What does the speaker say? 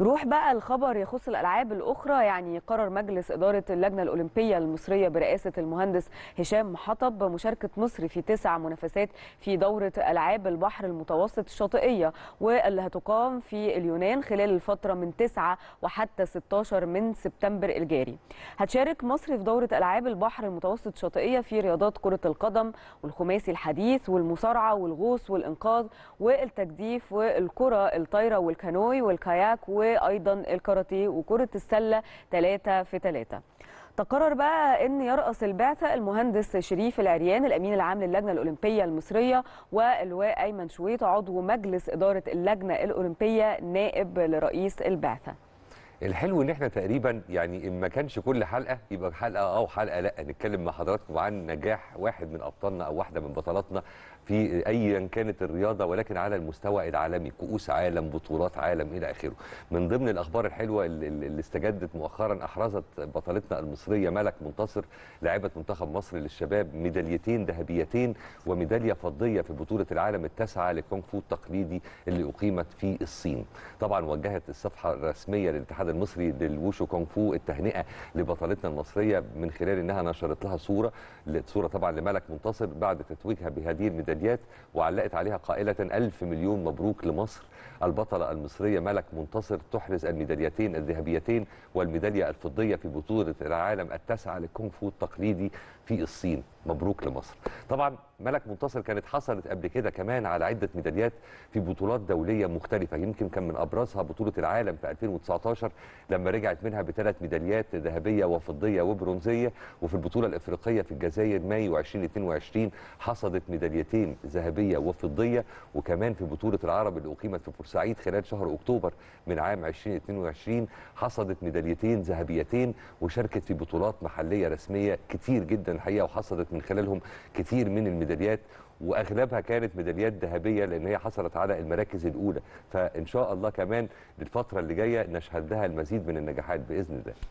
نروح بقى الخبر يخص الالعاب الاخرى يعني قرر مجلس اداره اللجنه الاولمبيه المصريه برئاسه المهندس هشام حطب مشاركه مصر في تسع منافسات في دوره العاب البحر المتوسط الشاطئيه واللي هتقام في اليونان خلال الفتره من 9 وحتى 16 من سبتمبر الجاري. هتشارك مصر في دوره العاب البحر المتوسط الشاطئيه في رياضات كره القدم والخماسي الحديث والمصارعه والغوص والانقاذ والتجديف والكره الطايره والكانوي والكاياك و وايضا الكاراتيه وكره السله 3 في 3 تقرر بقى ان يرأس البعثه المهندس شريف العريان الامين العام للجنه الاولمبيه المصريه واللواء ايمن شويت عضو مجلس اداره اللجنه الاولمبيه نائب لرئيس البعثه الحلو ان احنا تقريبا يعني ان ما كانش كل حلقه يبقى حلقه اه وحلقه لا نتكلم مع حضراتكم عن نجاح واحد من ابطالنا او واحده من بطلاتنا في ايا كانت الرياضه ولكن على المستوى العالمي كؤوس عالم بطولات عالم الى اخره من ضمن الاخبار الحلوه اللي استجدت مؤخرا احرزت بطلتنا المصريه ملك منتصر لاعبه منتخب مصر للشباب ميداليتين ذهبيتين وميداليه فضيه في بطوله العالم التاسعه للكونغ فو التقليدي اللي اقيمت في الصين طبعا وجهت الصفحه الرسميه للاتحاد الاتحاد المصري للوشو كونغ فو التهنئه لبطلتنا المصريه من خلال انها نشرت لها صوره صوره طبعا لملك منتصر بعد تتويجها بهذه الميداليات وعلقت عليها قائله ألف مليون مبروك لمصر البطله المصريه ملك منتصر تحرز الميداليتين الذهبيتين والميداليه الفضيه في بطوله العالم التاسعه للكونغ فو التقليدي في الصين مبروك لمصر طبعا ملك منتصر كانت حصلت قبل كده كمان على عده ميداليات في بطولات دوليه مختلفه يمكن كان من ابرزها بطوله العالم في 2019 لما رجعت منها بثلاث ميداليات ذهبيه وفضيه وبرونزيه وفي البطوله الافريقيه في الجزائر مايو 2022 حصدت ميداليتين ذهبيه وفضيه وكمان في بطوله العرب اللي اقيمت في بورسعيد خلال شهر اكتوبر من عام 2022 حصدت ميداليتين ذهبيتين وشاركت في بطولات محليه رسميه كتير جدا الحقيقه وحصدت من خلالهم كتير من الميداليات ميداليات واغلبها كانت ميداليات ذهبيه لان هي حصلت على المراكز الاولى فان شاء الله كمان للفتره اللي جايه نشهد لها المزيد من النجاحات باذن الله